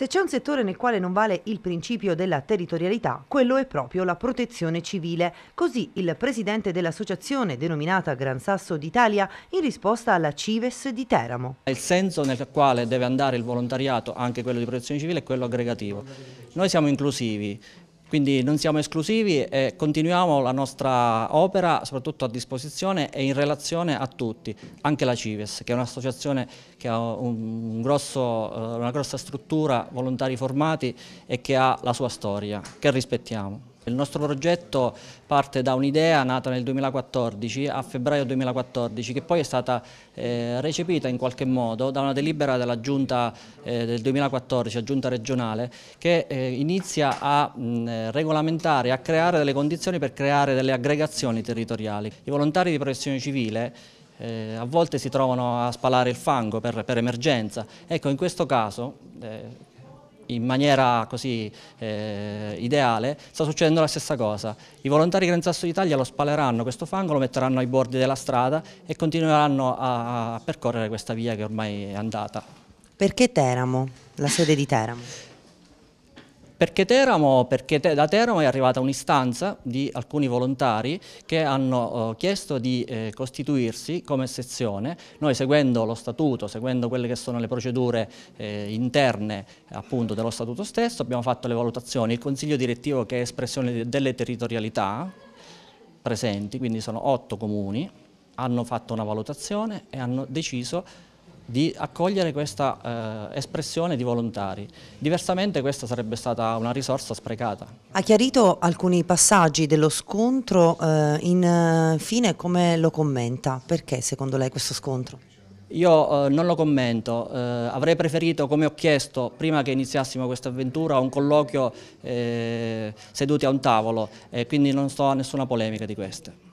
Se c'è un settore nel quale non vale il principio della territorialità, quello è proprio la protezione civile. Così il presidente dell'associazione denominata Gran Sasso d'Italia in risposta alla Cives di Teramo. Il senso nel quale deve andare il volontariato, anche quello di protezione civile, è quello aggregativo. Noi siamo inclusivi, quindi non siamo esclusivi e continuiamo la nostra opera soprattutto a disposizione e in relazione a tutti, anche la Cives che è un'associazione che ha un grosso, eh, una grossa struttura, volontari formati e che ha la sua storia, che rispettiamo. Il nostro progetto parte da un'idea nata nel 2014, a febbraio 2014, che poi è stata eh, recepita in qualche modo da una delibera della giunta eh, del 2014, la giunta regionale, che eh, inizia a mh, regolamentare, a creare delle condizioni per creare delle aggregazioni territoriali. I volontari di protezione civile eh, a volte si trovano a spalare il fango per, per emergenza. Ecco, in questo caso eh, in maniera così eh, ideale, sta succedendo la stessa cosa. I volontari Gran Sasso d'Italia lo spaleranno questo fango, lo metteranno ai bordi della strada e continueranno a, a percorrere questa via che ormai è andata. Perché Teramo, la sede di Teramo? Perché, Teramo, perché te, da Teramo è arrivata un'istanza di alcuni volontari che hanno eh, chiesto di eh, costituirsi come sezione. Noi seguendo lo statuto, seguendo quelle che sono le procedure eh, interne appunto dello statuto stesso, abbiamo fatto le valutazioni. Il consiglio direttivo che è espressione delle territorialità presenti, quindi sono otto comuni, hanno fatto una valutazione e hanno deciso di accogliere questa eh, espressione di volontari. Diversamente questa sarebbe stata una risorsa sprecata. Ha chiarito alcuni passaggi dello scontro, eh, infine eh, come lo commenta? Perché secondo lei questo scontro? Io eh, non lo commento, eh, avrei preferito, come ho chiesto prima che iniziassimo questa avventura, un colloquio eh, seduti a un tavolo e quindi non sto a nessuna polemica di queste.